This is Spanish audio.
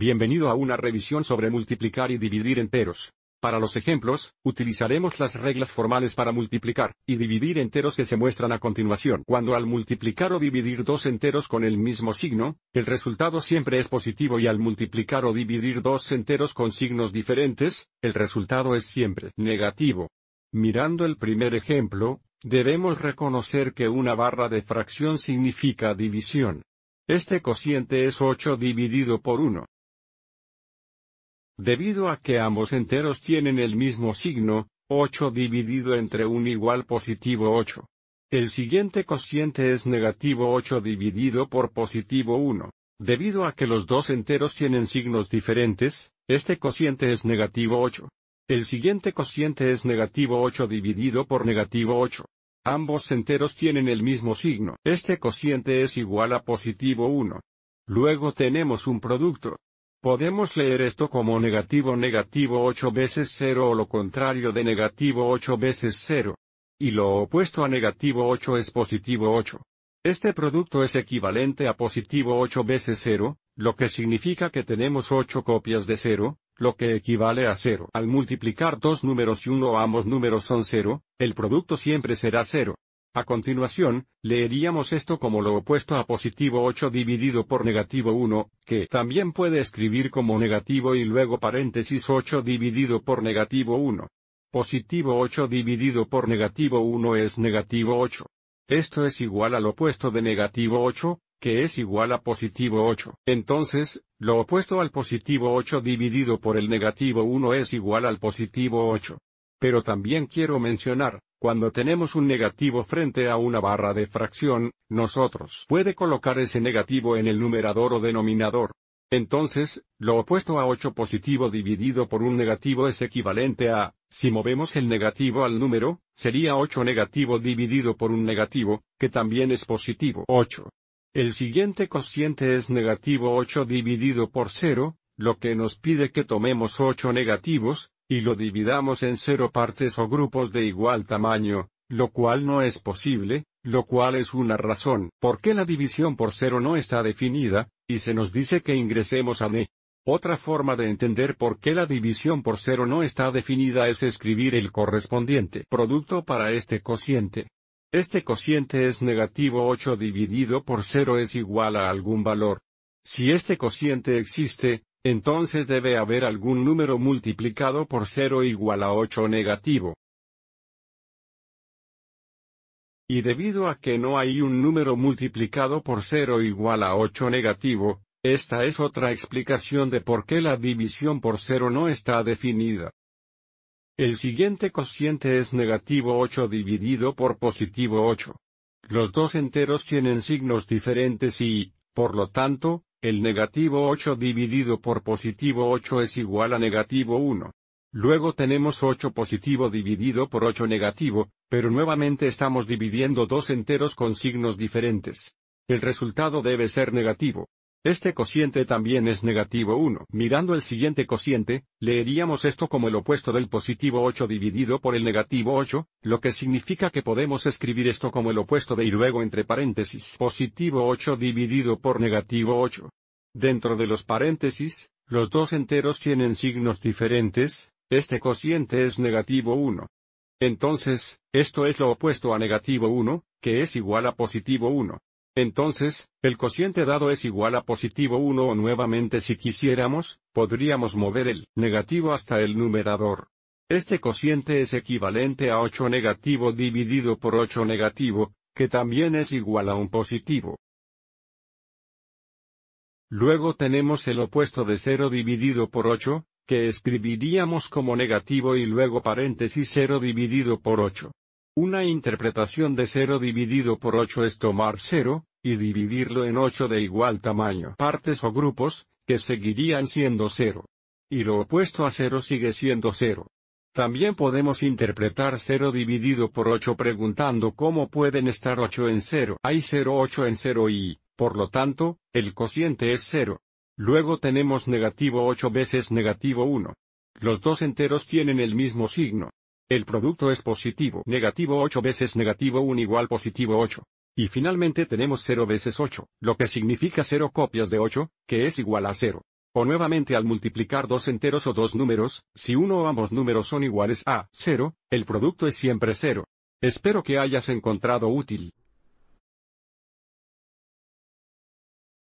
Bienvenido a una revisión sobre multiplicar y dividir enteros. Para los ejemplos, utilizaremos las reglas formales para multiplicar y dividir enteros que se muestran a continuación. Cuando al multiplicar o dividir dos enteros con el mismo signo, el resultado siempre es positivo y al multiplicar o dividir dos enteros con signos diferentes, el resultado es siempre negativo. Mirando el primer ejemplo, debemos reconocer que una barra de fracción significa división. Este cociente es 8 dividido por 1. Debido a que ambos enteros tienen el mismo signo, 8 dividido entre un igual positivo 8. El siguiente cociente es negativo 8 dividido por positivo 1. Debido a que los dos enteros tienen signos diferentes, este cociente es negativo 8. El siguiente cociente es negativo 8 dividido por negativo 8. Ambos enteros tienen el mismo signo. Este cociente es igual a positivo 1. Luego tenemos un producto. Podemos leer esto como negativo negativo 8 veces 0 o lo contrario de negativo 8 veces 0. Y lo opuesto a negativo 8 es positivo 8. Este producto es equivalente a positivo 8 veces 0, lo que significa que tenemos 8 copias de 0, lo que equivale a 0. Al multiplicar dos números y uno ambos números son 0, el producto siempre será 0. A continuación, leeríamos esto como lo opuesto a positivo 8 dividido por negativo 1, que también puede escribir como negativo y luego paréntesis 8 dividido por negativo 1. Positivo 8 dividido por negativo 1 es negativo 8. Esto es igual al opuesto de negativo 8, que es igual a positivo 8. Entonces, lo opuesto al positivo 8 dividido por el negativo 1 es igual al positivo 8. Pero también quiero mencionar, cuando tenemos un negativo frente a una barra de fracción, nosotros puede colocar ese negativo en el numerador o denominador. Entonces, lo opuesto a 8 positivo dividido por un negativo es equivalente a, si movemos el negativo al número, sería 8 negativo dividido por un negativo, que también es positivo 8. El siguiente cociente es negativo 8 dividido por 0, lo que nos pide que tomemos 8 negativos, y lo dividamos en cero partes o grupos de igual tamaño, lo cual no es posible, lo cual es una razón por qué la división por cero no está definida, y se nos dice que ingresemos a ne. Otra forma de entender por qué la división por cero no está definida es escribir el correspondiente producto para este cociente. Este cociente es negativo 8 dividido por 0 es igual a algún valor. Si este cociente existe, entonces debe haber algún número multiplicado por 0 igual a 8 negativo. Y debido a que no hay un número multiplicado por 0 igual a 8 negativo, esta es otra explicación de por qué la división por 0 no está definida. El siguiente cociente es negativo 8 dividido por positivo 8. Los dos enteros tienen signos diferentes y, por lo tanto, el negativo 8 dividido por positivo 8 es igual a negativo 1. Luego tenemos 8 positivo dividido por 8 negativo, pero nuevamente estamos dividiendo dos enteros con signos diferentes. El resultado debe ser negativo. Este cociente también es negativo 1. Mirando el siguiente cociente, leeríamos esto como el opuesto del positivo 8 dividido por el negativo 8, lo que significa que podemos escribir esto como el opuesto de y luego entre paréntesis positivo 8 dividido por negativo 8. Dentro de los paréntesis, los dos enteros tienen signos diferentes, este cociente es negativo 1. Entonces, esto es lo opuesto a negativo 1, que es igual a positivo 1. Entonces, el cociente dado es igual a positivo 1 o nuevamente si quisiéramos, podríamos mover el negativo hasta el numerador. Este cociente es equivalente a 8 negativo dividido por 8 negativo, que también es igual a un positivo. Luego tenemos el opuesto de 0 dividido por 8, que escribiríamos como negativo y luego paréntesis 0 dividido por 8. Una interpretación de 0 dividido por 8 es tomar 0, y dividirlo en 8 de igual tamaño partes o grupos, que seguirían siendo 0. Y lo opuesto a 0 sigue siendo 0. También podemos interpretar 0 dividido por 8 preguntando cómo pueden estar 8 en 0. Hay 0 8 en 0 y, por lo tanto, el cociente es 0. Luego tenemos negativo 8 veces negativo 1. Los dos enteros tienen el mismo signo. El producto es positivo. Negativo 8 veces negativo 1 igual positivo 8. Y finalmente tenemos 0 veces 8, lo que significa 0 copias de 8, que es igual a 0. O nuevamente al multiplicar dos enteros o dos números, si uno o ambos números son iguales a 0, el producto es siempre 0. Espero que hayas encontrado útil.